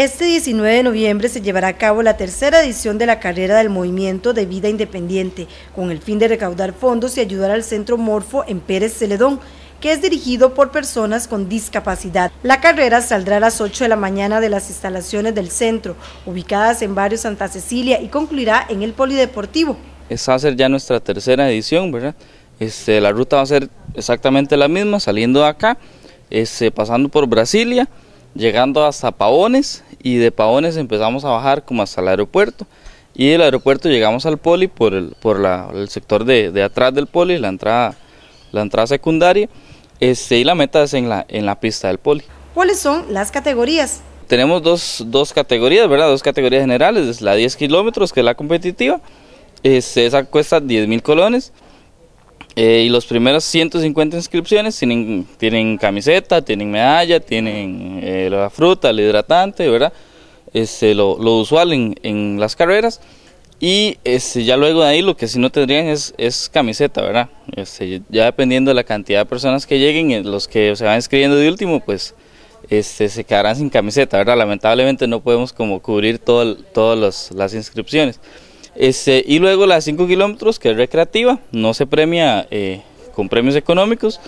Este 19 de noviembre se llevará a cabo la tercera edición de la carrera del Movimiento de Vida Independiente, con el fin de recaudar fondos y ayudar al Centro Morfo en Pérez Celedón, que es dirigido por personas con discapacidad. La carrera saldrá a las 8 de la mañana de las instalaciones del centro, ubicadas en barrio Santa Cecilia, y concluirá en el Polideportivo. Es va a ser ya nuestra tercera edición, ¿verdad? Este, la ruta va a ser exactamente la misma, saliendo de acá, este, pasando por Brasilia, llegando hasta Pavones y de Pavones empezamos a bajar como hasta el aeropuerto y del aeropuerto llegamos al poli por el, por la, el sector de, de, atrás del poli, la entrada, la entrada secundaria este, y la meta es en la, en la pista del poli. ¿Cuáles son las categorías? Tenemos dos, dos categorías, ¿verdad? Dos categorías generales, es la 10 kilómetros que es la competitiva, este, esa cuesta 10 mil colones. Eh, y los primeros 150 inscripciones tienen, tienen camiseta, tienen medalla, tienen eh, la fruta, el hidratante, ¿verdad? Este, lo, usual en, en, las carreras. Y este, ya luego de ahí lo que sí no tendrían es, es camiseta, ¿verdad? Este, ya dependiendo de la cantidad de personas que lleguen, los que se van inscribiendo de último, pues este, se quedarán sin camiseta, ¿verdad? Lamentablemente no podemos como cubrir todo, todas las inscripciones. Este, y luego las 5 kilómetros, que es recreativa, no se premia eh, con premios económicos.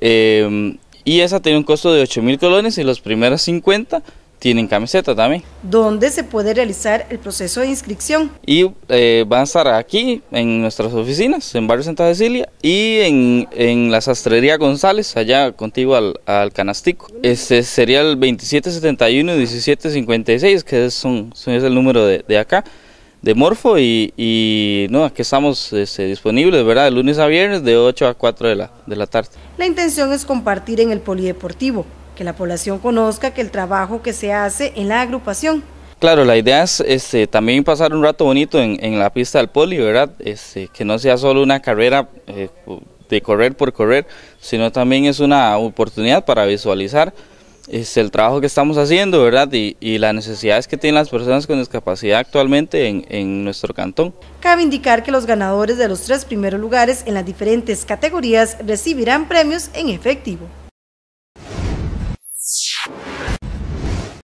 Em, y esa tiene un costo de 8 mil colones y los primeros 50 tienen camiseta también. ¿Dónde se puede realizar el proceso de inscripción? Y eh, van a estar aquí, en nuestras oficinas, en Barrio Santa Cecilia y en, en la Sastrería González, allá contigo al, al, canastico. ese sería el 2771-1756, que es, son, es el número de, de acá de Morfo y, y no, aquí estamos este, disponibles, ¿verdad? De lunes a viernes de 8 a 4 de la, de la tarde. La intención es compartir en el polideportivo, que la población conozca que el trabajo que se hace en la agrupación. Claro, la idea es este, también pasar un rato bonito en, en la pista del poli, ¿verdad? Este, que no sea solo una carrera eh, de correr por correr, sino también es una oportunidad para visualizar es el trabajo que estamos haciendo, ¿verdad? Y, las necesidades que tienen las personas con discapacidad actualmente en nuestro cantón. Cabe indicar que los ganadores de los tres primeros lugares en las diferentes categorías recibirán premios en efectivo.